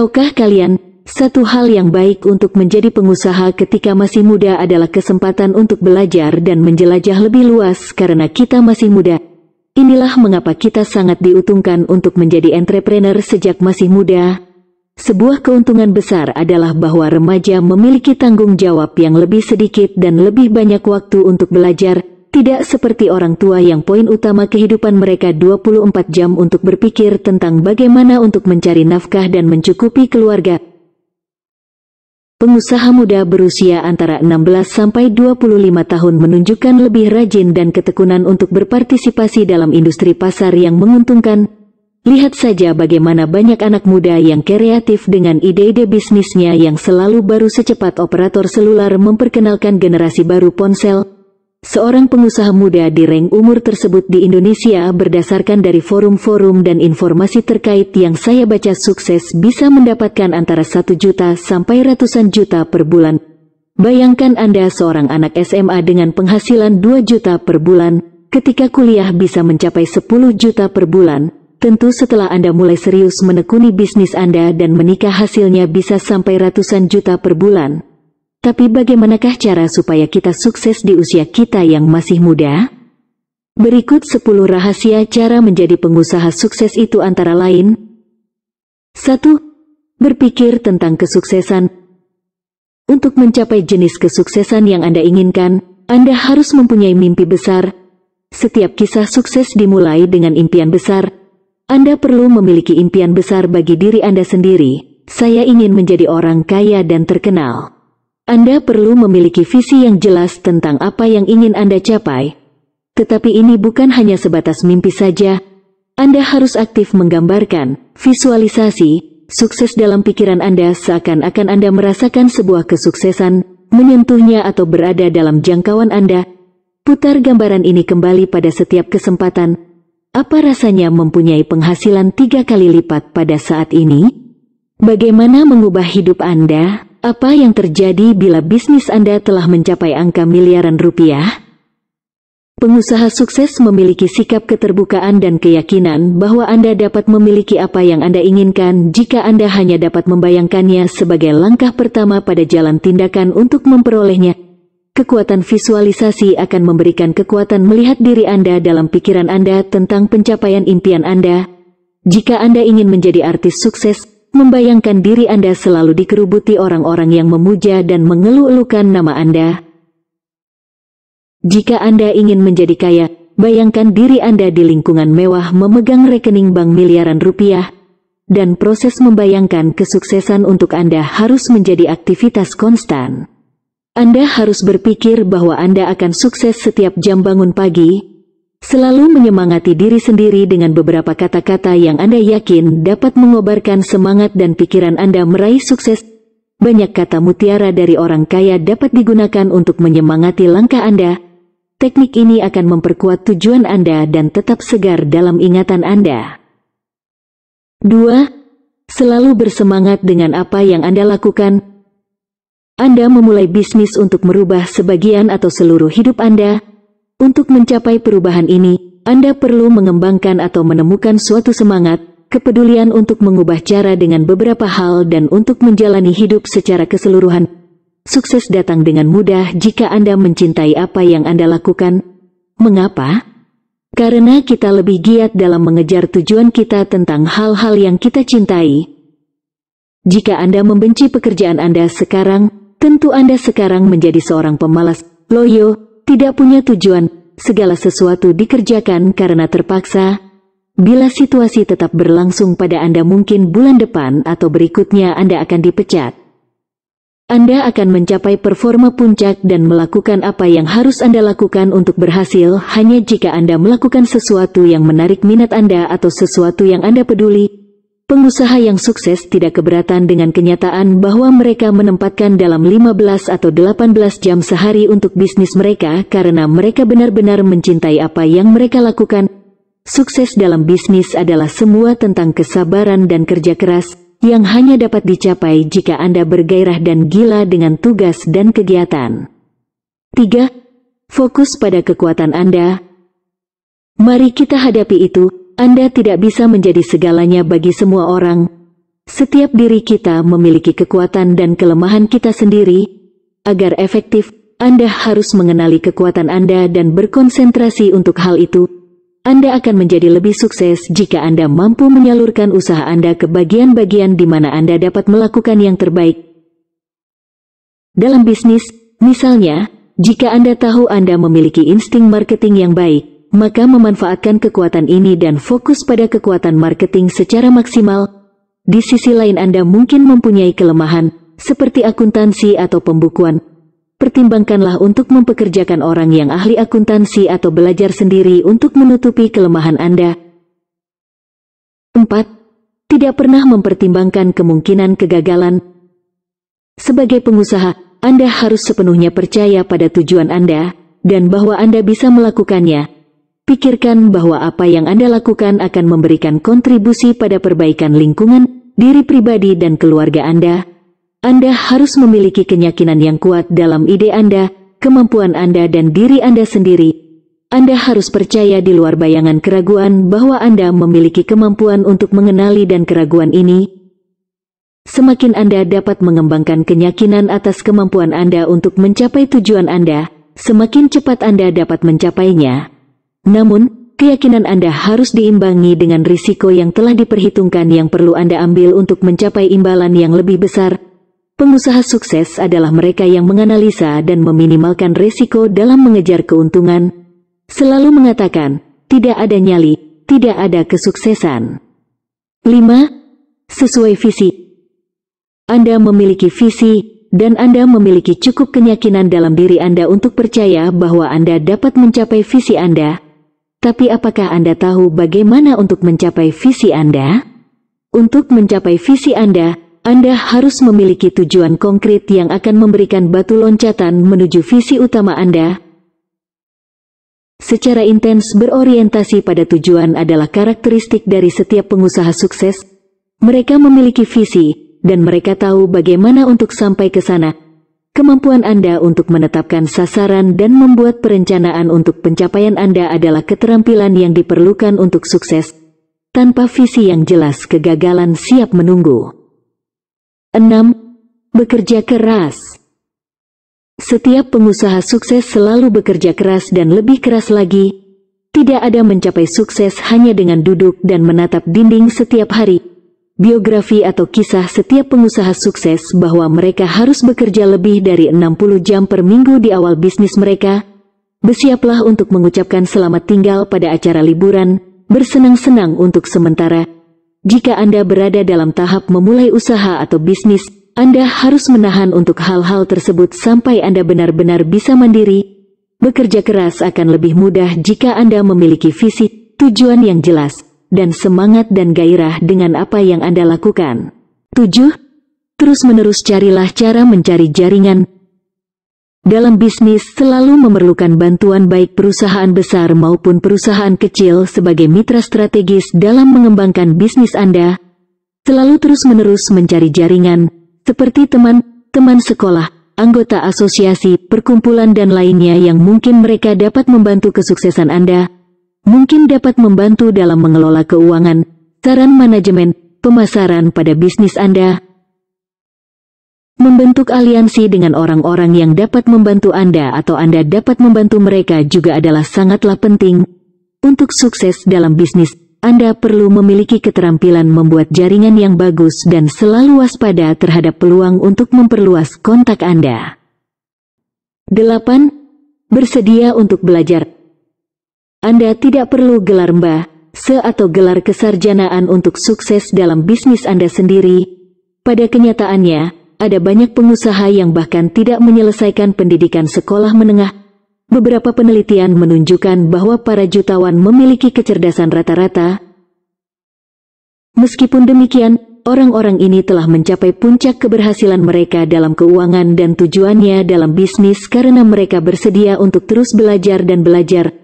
Tahukah kalian, satu hal yang baik untuk menjadi pengusaha ketika masih muda adalah kesempatan untuk belajar dan menjelajah lebih luas karena kita masih muda. Inilah mengapa kita sangat diuntungkan untuk menjadi entrepreneur sejak masih muda. Sebuah keuntungan besar adalah bahwa remaja memiliki tanggung jawab yang lebih sedikit dan lebih banyak waktu untuk belajar, tidak seperti orang tua yang poin utama kehidupan mereka 24 jam untuk berpikir tentang bagaimana untuk mencari nafkah dan mencukupi keluarga. Pengusaha muda berusia antara 16 sampai 25 tahun menunjukkan lebih rajin dan ketekunan untuk berpartisipasi dalam industri pasar yang menguntungkan. Lihat saja bagaimana banyak anak muda yang kreatif dengan ide-ide bisnisnya yang selalu baru secepat operator selular memperkenalkan generasi baru ponsel, Seorang pengusaha muda di rank umur tersebut di Indonesia berdasarkan dari forum-forum dan informasi terkait yang saya baca sukses bisa mendapatkan antara 1 juta sampai ratusan juta per bulan. Bayangkan Anda seorang anak SMA dengan penghasilan 2 juta per bulan, ketika kuliah bisa mencapai 10 juta per bulan. Tentu setelah Anda mulai serius menekuni bisnis Anda dan menikah hasilnya bisa sampai ratusan juta per bulan. Tapi bagaimanakah cara supaya kita sukses di usia kita yang masih muda? Berikut 10 rahasia cara menjadi pengusaha sukses itu antara lain. 1. Berpikir tentang kesuksesan. Untuk mencapai jenis kesuksesan yang Anda inginkan, Anda harus mempunyai mimpi besar. Setiap kisah sukses dimulai dengan impian besar. Anda perlu memiliki impian besar bagi diri Anda sendiri. Saya ingin menjadi orang kaya dan terkenal. Anda perlu memiliki visi yang jelas tentang apa yang ingin Anda capai. Tetapi ini bukan hanya sebatas mimpi saja. Anda harus aktif menggambarkan, visualisasi, sukses dalam pikiran Anda seakan-akan Anda merasakan sebuah kesuksesan, menyentuhnya atau berada dalam jangkauan Anda. Putar gambaran ini kembali pada setiap kesempatan. Apa rasanya mempunyai penghasilan tiga kali lipat pada saat ini? Bagaimana mengubah hidup Anda? Apa yang terjadi bila bisnis Anda telah mencapai angka miliaran rupiah? Pengusaha sukses memiliki sikap keterbukaan dan keyakinan bahwa Anda dapat memiliki apa yang Anda inginkan jika Anda hanya dapat membayangkannya sebagai langkah pertama pada jalan tindakan untuk memperolehnya. Kekuatan visualisasi akan memberikan kekuatan melihat diri Anda dalam pikiran Anda tentang pencapaian impian Anda. Jika Anda ingin menjadi artis sukses, membayangkan diri Anda selalu dikerubuti orang-orang yang memuja dan mengeluh-elukan nama Anda. Jika Anda ingin menjadi kaya, bayangkan diri Anda di lingkungan mewah memegang rekening bank miliaran rupiah, dan proses membayangkan kesuksesan untuk Anda harus menjadi aktivitas konstan. Anda harus berpikir bahwa Anda akan sukses setiap jam bangun pagi, Selalu menyemangati diri sendiri dengan beberapa kata-kata yang Anda yakin dapat mengobarkan semangat dan pikiran Anda meraih sukses. Banyak kata mutiara dari orang kaya dapat digunakan untuk menyemangati langkah Anda. Teknik ini akan memperkuat tujuan Anda dan tetap segar dalam ingatan Anda. 2. Selalu bersemangat dengan apa yang Anda lakukan. Anda memulai bisnis untuk merubah sebagian atau seluruh hidup Anda, untuk mencapai perubahan ini, Anda perlu mengembangkan atau menemukan suatu semangat, kepedulian untuk mengubah cara dengan beberapa hal dan untuk menjalani hidup secara keseluruhan. Sukses datang dengan mudah jika Anda mencintai apa yang Anda lakukan. Mengapa? Karena kita lebih giat dalam mengejar tujuan kita tentang hal-hal yang kita cintai. Jika Anda membenci pekerjaan Anda sekarang, tentu Anda sekarang menjadi seorang pemalas, loyo, tidak punya tujuan, segala sesuatu dikerjakan karena terpaksa. Bila situasi tetap berlangsung pada Anda mungkin bulan depan atau berikutnya Anda akan dipecat. Anda akan mencapai performa puncak dan melakukan apa yang harus Anda lakukan untuk berhasil hanya jika Anda melakukan sesuatu yang menarik minat Anda atau sesuatu yang Anda peduli, Pengusaha yang sukses tidak keberatan dengan kenyataan bahwa mereka menempatkan dalam 15 atau 18 jam sehari untuk bisnis mereka karena mereka benar-benar mencintai apa yang mereka lakukan. Sukses dalam bisnis adalah semua tentang kesabaran dan kerja keras yang hanya dapat dicapai jika Anda bergairah dan gila dengan tugas dan kegiatan. 3. Fokus pada kekuatan Anda. Mari kita hadapi itu anda tidak bisa menjadi segalanya bagi semua orang. Setiap diri kita memiliki kekuatan dan kelemahan kita sendiri. Agar efektif, Anda harus mengenali kekuatan Anda dan berkonsentrasi untuk hal itu. Anda akan menjadi lebih sukses jika Anda mampu menyalurkan usaha Anda ke bagian-bagian di mana Anda dapat melakukan yang terbaik. Dalam bisnis, misalnya, jika Anda tahu Anda memiliki insting marketing yang baik, maka memanfaatkan kekuatan ini dan fokus pada kekuatan marketing secara maksimal. Di sisi lain Anda mungkin mempunyai kelemahan, seperti akuntansi atau pembukuan. Pertimbangkanlah untuk mempekerjakan orang yang ahli akuntansi atau belajar sendiri untuk menutupi kelemahan Anda. 4. Tidak pernah mempertimbangkan kemungkinan kegagalan. Sebagai pengusaha, Anda harus sepenuhnya percaya pada tujuan Anda dan bahwa Anda bisa melakukannya Pikirkan bahwa apa yang Anda lakukan akan memberikan kontribusi pada perbaikan lingkungan, diri pribadi, dan keluarga Anda. Anda harus memiliki keyakinan yang kuat dalam ide Anda, kemampuan Anda, dan diri Anda sendiri. Anda harus percaya di luar bayangan keraguan bahwa Anda memiliki kemampuan untuk mengenali dan keraguan ini. Semakin Anda dapat mengembangkan keyakinan atas kemampuan Anda untuk mencapai tujuan Anda, semakin cepat Anda dapat mencapainya. Namun, keyakinan Anda harus diimbangi dengan risiko yang telah diperhitungkan yang perlu Anda ambil untuk mencapai imbalan yang lebih besar. Pengusaha sukses adalah mereka yang menganalisa dan meminimalkan risiko dalam mengejar keuntungan, selalu mengatakan, tidak ada nyali, tidak ada kesuksesan. 5. Sesuai visi Anda memiliki visi, dan Anda memiliki cukup keyakinan dalam diri Anda untuk percaya bahwa Anda dapat mencapai visi Anda, tapi apakah Anda tahu bagaimana untuk mencapai visi Anda? Untuk mencapai visi Anda, Anda harus memiliki tujuan konkret yang akan memberikan batu loncatan menuju visi utama Anda. Secara intens berorientasi pada tujuan adalah karakteristik dari setiap pengusaha sukses. Mereka memiliki visi, dan mereka tahu bagaimana untuk sampai ke sana, Kemampuan Anda untuk menetapkan sasaran dan membuat perencanaan untuk pencapaian Anda adalah keterampilan yang diperlukan untuk sukses. Tanpa visi yang jelas, kegagalan siap menunggu. 6. Bekerja keras. Setiap pengusaha sukses selalu bekerja keras dan lebih keras lagi. Tidak ada mencapai sukses hanya dengan duduk dan menatap dinding setiap hari biografi atau kisah setiap pengusaha sukses bahwa mereka harus bekerja lebih dari 60 jam per minggu di awal bisnis mereka, bersiaplah untuk mengucapkan selamat tinggal pada acara liburan, bersenang-senang untuk sementara. Jika Anda berada dalam tahap memulai usaha atau bisnis, Anda harus menahan untuk hal-hal tersebut sampai Anda benar-benar bisa mandiri. Bekerja keras akan lebih mudah jika Anda memiliki visi, tujuan yang jelas dan semangat dan gairah dengan apa yang Anda lakukan. 7. Terus-menerus carilah cara mencari jaringan. Dalam bisnis selalu memerlukan bantuan baik perusahaan besar maupun perusahaan kecil sebagai mitra strategis dalam mengembangkan bisnis Anda. Selalu terus-menerus mencari jaringan, seperti teman, teman sekolah, anggota asosiasi, perkumpulan dan lainnya yang mungkin mereka dapat membantu kesuksesan Anda mungkin dapat membantu dalam mengelola keuangan, saran manajemen, pemasaran pada bisnis Anda. Membentuk aliansi dengan orang-orang yang dapat membantu Anda atau Anda dapat membantu mereka juga adalah sangatlah penting. Untuk sukses dalam bisnis, Anda perlu memiliki keterampilan membuat jaringan yang bagus dan selalu waspada terhadap peluang untuk memperluas kontak Anda. 8. Bersedia untuk belajar anda tidak perlu gelar mbah, se atau gelar kesarjanaan untuk sukses dalam bisnis Anda sendiri. Pada kenyataannya, ada banyak pengusaha yang bahkan tidak menyelesaikan pendidikan sekolah menengah. Beberapa penelitian menunjukkan bahwa para jutawan memiliki kecerdasan rata-rata. Meskipun demikian, orang-orang ini telah mencapai puncak keberhasilan mereka dalam keuangan dan tujuannya dalam bisnis karena mereka bersedia untuk terus belajar dan belajar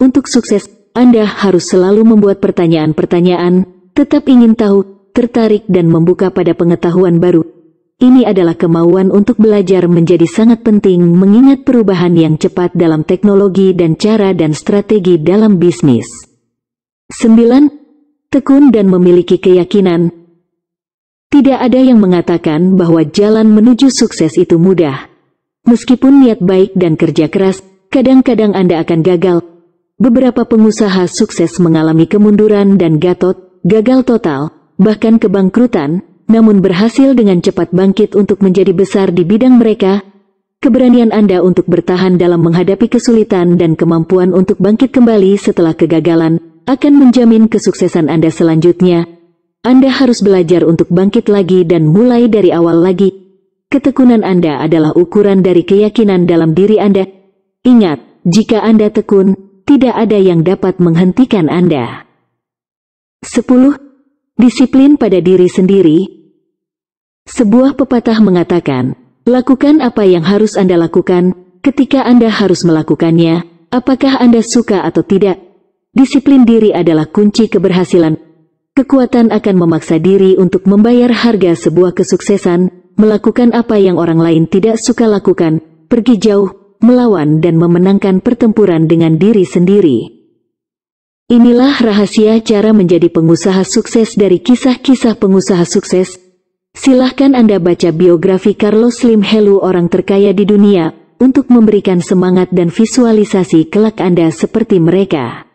untuk sukses, Anda harus selalu membuat pertanyaan-pertanyaan, tetap ingin tahu, tertarik dan membuka pada pengetahuan baru. Ini adalah kemauan untuk belajar menjadi sangat penting mengingat perubahan yang cepat dalam teknologi dan cara dan strategi dalam bisnis. 9. Tekun dan memiliki keyakinan Tidak ada yang mengatakan bahwa jalan menuju sukses itu mudah. Meskipun niat baik dan kerja keras, kadang-kadang Anda akan gagal, beberapa pengusaha sukses mengalami kemunduran dan Gatot gagal total, bahkan kebangkrutan, namun berhasil dengan cepat bangkit untuk menjadi besar di bidang mereka. Keberanian Anda untuk bertahan dalam menghadapi kesulitan dan kemampuan untuk bangkit kembali setelah kegagalan akan menjamin kesuksesan Anda selanjutnya. Anda harus belajar untuk bangkit lagi dan mulai dari awal lagi. Ketekunan Anda adalah ukuran dari keyakinan dalam diri Anda. Ingat, jika Anda tekun, tidak ada yang dapat menghentikan Anda. 10. Disiplin pada diri sendiri Sebuah pepatah mengatakan, lakukan apa yang harus Anda lakukan ketika Anda harus melakukannya, apakah Anda suka atau tidak. Disiplin diri adalah kunci keberhasilan. Kekuatan akan memaksa diri untuk membayar harga sebuah kesuksesan, melakukan apa yang orang lain tidak suka lakukan, pergi jauh melawan dan memenangkan pertempuran dengan diri sendiri. Inilah rahasia cara menjadi pengusaha sukses dari kisah-kisah pengusaha sukses. Silahkan Anda baca biografi Carlos Slim Helu orang terkaya di dunia untuk memberikan semangat dan visualisasi kelak Anda seperti mereka.